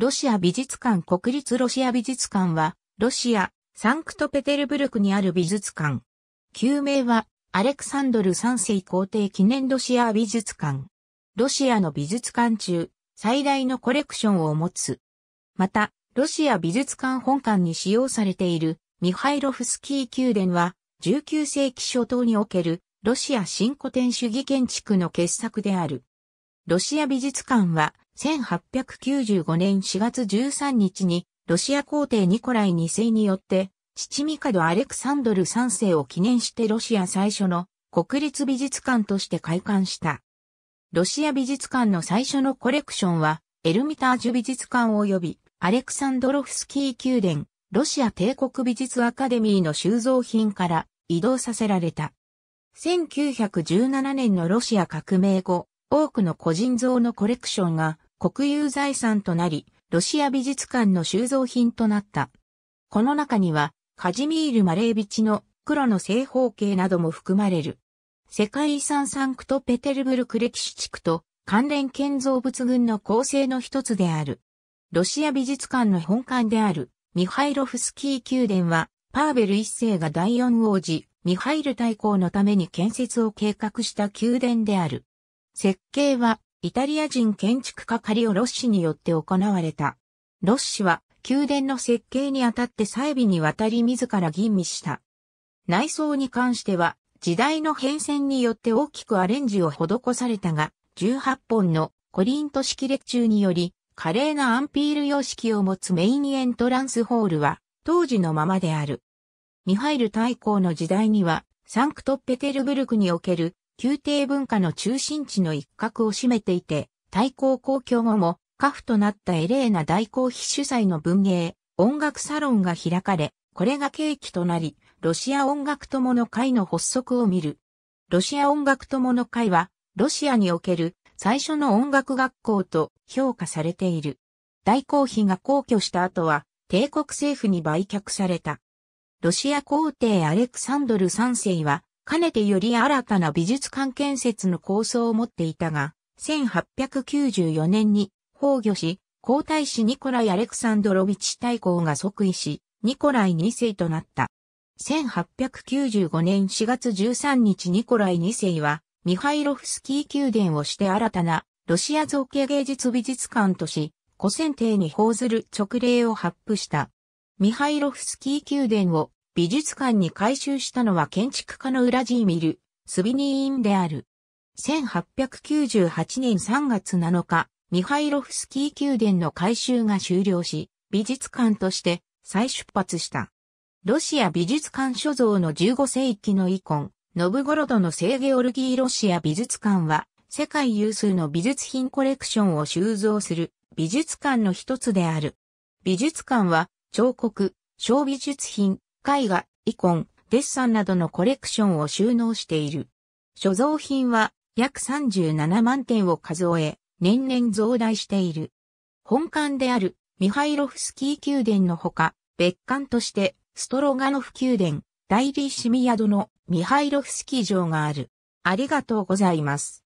ロシア美術館国立ロシア美術館は、ロシア、サンクトペテルブルクにある美術館。旧名は、アレクサンドル三世皇帝記念ロシア美術館。ロシアの美術館中、最大のコレクションを持つ。また、ロシア美術館本館に使用されているミハイロフスキー宮殿は、19世紀初頭におけるロシア新古典主義建築の傑作である。ロシア美術館は1895年4月13日に、ロシア皇帝ニコライ2世によって、父ド・アレクサンドル3世を記念してロシア最初の国立美術館として開館した。ロシア美術館の最初のコレクションは、エルミタージュ美術館及び、アレクサンドロフスキー宮殿、ロシア帝国美術アカデミーの収蔵品から移動させられた。1917年のロシア革命後、多くの個人像のコレクションが国有財産となり、ロシア美術館の収蔵品となった。この中には、カジミール・マレービチの黒の正方形なども含まれる。世界遺産サンクトペテルブルク歴史地区と関連建造物群の構成の一つである。ロシア美術館の本館であるミハイロフスキー宮殿はパーベル一世が第四王子ミハイル大公のために建設を計画した宮殿である。設計はイタリア人建築家カリオ・ロッシによって行われた。ロッシは宮殿の設計にあたって細部にわたり自ら吟味した。内装に関しては時代の変遷によって大きくアレンジを施されたが、18本のコリント式列柱により、華麗なアンピール様式を持つメインエントランスホールは当時のままである。ミハイル大公の時代には、サンクトペテルブルクにおける宮廷文化の中心地の一角を占めていて、対抗公共後も、家父となったエレーナ大公妃主催の文芸、音楽サロンが開かれ、これが契機となり、ロシア音楽友の会の発足を見る。ロシア音楽友の会は、ロシアにおける最初の音楽学校と評価されている。大公妃が皇居した後は、帝国政府に売却された。ロシア皇帝アレクサンドル3世は、かねてより新たな美術館建設の構想を持っていたが、1894年に崩御し、皇太子ニコライ・アレクサンドロビチ大公が即位し、ニコライ2世となった。1895年4月13日ニコライ2世は、ミハイロフスキー宮殿をして新たなロシア造形芸術美術館とし、古選定に奉ずる勅令を発布した。ミハイロフスキー宮殿を美術館に改修したのは建築家のウラジーミル・スビニーンである。1898年3月7日、ミハイロフスキー宮殿の改修が終了し、美術館として再出発した。ロシア美術館所蔵の15世紀の遺ン、ノブゴロドの聖ゲオルギーロシア美術館は、世界有数の美術品コレクションを収蔵する美術館の一つである。美術館は彫刻、小美術品、絵画、イコン、デッサンなどのコレクションを収納している。所蔵品は約37万点を数え、年々増大している。本館であるミハイロフスキー宮殿のほか、別館としてストロガノフ宮殿、ダイリーシミヤドのミハイロフスキー城がある。ありがとうございます。